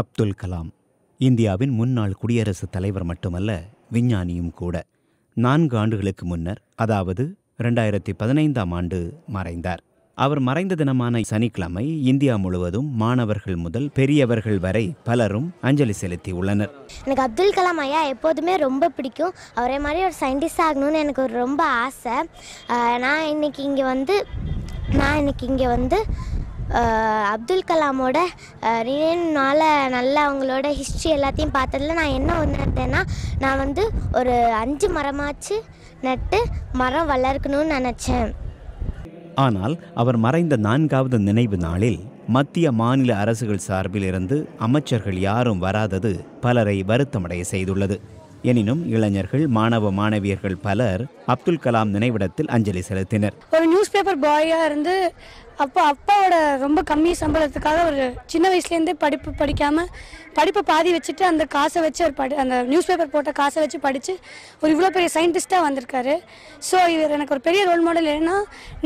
அப்துல் கலாம் இந்தியாவின் முன்னாள் குடியரசுத் தலைவர் மட்டுமல்ல விஞ்ஞானியும் கூட நான்கு ஆண்டுகளுக்கு முன்னர் அதாவது ரெண்டாயிரத்தி பதினைந்தாம் ஆண்டு மறைந்தார் அவர் மறைந்த தினமான சனிக்கிழமை இந்தியா முழுவதும் மாணவர்கள் முதல் பெரியவர்கள் வரை பலரும் அஞ்சலி செலுத்தி உள்ளனர் எனக்கு அப்துல் கலாம் ஐயா எப்போதுமே ரொம்ப பிடிக்கும் அவரே மாதிரி ஒரு சயின்டிஸ்ட் ஆகணும்னு எனக்கு ஒரு ரொம்ப ஆசை நான் இன்னைக்கு இங்கே வந்து நான் இன்னைக்கு இங்கே வந்து அப்துல் கலாமோட நாளில் நல்ல அவங்களோட ஹிஸ்ட்ரி எல்லாத்தையும் பார்த்ததில் நான் என்ன உணர்ந்தேன்னா நான் வந்து ஒரு அஞ்சு மரமாச்சு நட்டு மரம் வளர்க்கணும்னு நினச்சேன் ஆனால் அவர் மறைந்த நான்காவது நினைவு நாளில் மத்திய மாநில அரசுகள் சார்பில் இருந்து அமைச்சர்கள் யாரும் வராதது பலரை வருத்தமடைய செய்துள்ளது எனினும் இளைஞர்கள் மாணவ மாணவியர்கள் பலர் அப்துல் கலாம் நினைவிடத்தில் அஞ்சலி செலுத்தினர் ஒரு நியூஸ் பேப்பர் பாயா இருந்து அப்போ அப்பாவோட ரொம்ப கம்மி சம்பளத்துக்காக ஒரு சின்ன வயசுலேருந்தே படிப்பு படிக்காமல் படிப்பை பாதி வச்சுட்டு அந்த காசை வச்சு அவர் படி அந்த நியூஸ் பேப்பர் போட்ட காசை வச்சு படித்து ஒரு இவ்வளோ பெரிய சயின்டிஸ்ட்டாக வந்திருக்காரு ஸோ இவர் எனக்கு ஒரு பெரிய ரோல் மாடல் என்னன்னா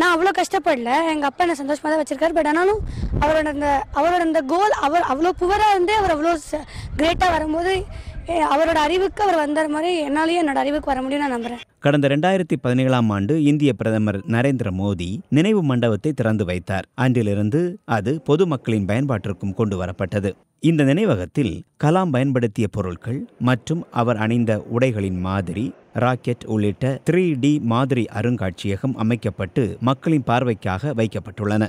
நான் அவ்வளோ கஷ்டப்படல எங்கள் அப்பா என்ன சந்தோஷமாக தான் வச்சிருக்காரு பட் ஆனாலும் அவரோட அந்த அவரோட அந்த கோல் அவர் அவ்வளோ புவராக இருந்தே அவர் அவ்வளோ கிரேட்டாக வரும்போது அவரோட அறிவுக்கு அவர் வந்த மாதிரி என்னாலேயே என்னோட அறிவுக்கு வர முடியும் நான் நம்புறேன் கடந்த ரெண்டாயிரத்தி பதினேழாம் ஆண்டு இந்திய பிரதமர் நரேந்திர மோடி நினைவு மண்டபத்தை திறந்து வைத்தார் அன்றிலிருந்து அது பொதுமக்களின் பயன்பாட்டிற்கும் கொண்டு வரப்பட்டது இந்த நினைவகத்தில் கலாம் பயன்படுத்திய பொருட்கள் மற்றும் அவர் அணிந்த உடைகளின் மாதிரி ராக்கெட் உள்ளிட்ட த்ரீ டி மாதிரி அருங்காட்சியகம் அமைக்கப்பட்டு மக்களின் பார்வைக்காக வைக்கப்பட்டுள்ளன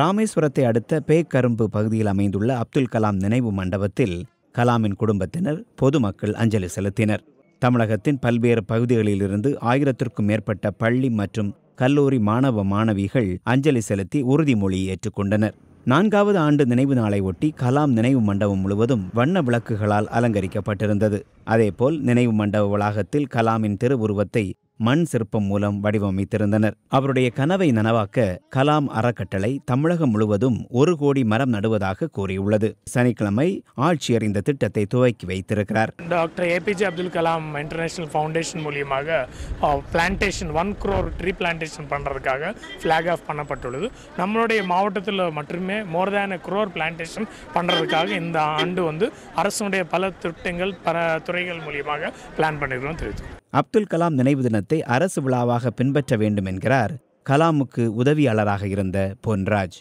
ராமேஸ்வரத்தை அடுத்த பேக்கரும்பு பகுதியில் அமைந்துள்ள அப்துல் கலாம் நினைவு மண்டபத்தில் கலாமின் குடும்பத்தினர் பொதுமக்கள் அஞ்சலி செலுத்தினர் தமிழகத்தின் பல்வேறு பகுதிகளிலிருந்து ஆயிரத்திற்கும் மேற்பட்ட பள்ளி மற்றும் கல்லூரி மாணவ மாணவிகள் அஞ்சலி செலுத்தி உறுதிமொழி ஏற்றுக்கொண்டனர் நான்காவது ஆண்டு நினைவு நாளை ஒட்டி கலாம் நினைவு மண்டபம் முழுவதும் வண்ண விளக்குகளால் அலங்கரிக்கப்பட்டிருந்தது அதேபோல் நினைவு மண்டப வளாகத்தில் கலாமின் திருவுருவத்தை மண் சிற்பம் மூலம் வடிவமைத்திருந்தனர் அவருடைய கனவை நனவாக்க கலாம் அறக்கட்டளை தமிழகம் முழுவதும் ஒரு கோடி மரம் நடுவதாக கூறியுள்ளது சனிக்கிழமை ஆட்சியர் இந்த திட்டத்தை துவக்கி வைத்திருக்கிறார் doctor A P J Abdul Kalam international foundation மூலியமாக plantation one crore tree plantation பண்ணுறதுக்காக ஃப்ளாக் ஆஃப் பண்ணப்பட்டுள்ளது நம்மளுடைய மாவட்டத்தில் மட்டுமே மோர் தேன் குரோர் பிளான்டேஷன் பண்ணுறதுக்காக இந்த ஆண்டு வந்து அரசனுடைய பல திட்டங்கள் பல துறைகள் மூலியமாக பிளான் பண்ணிருக்கிறோம் தெரிவித்து அப்துல் கலாம் நினைவு தின தினத்தை அரசு விழாவாக பின்பற்ற வேண்டும் என்கிறார் கலாமுக்கு உதவியாளராக இருந்த பொன்ராஜ்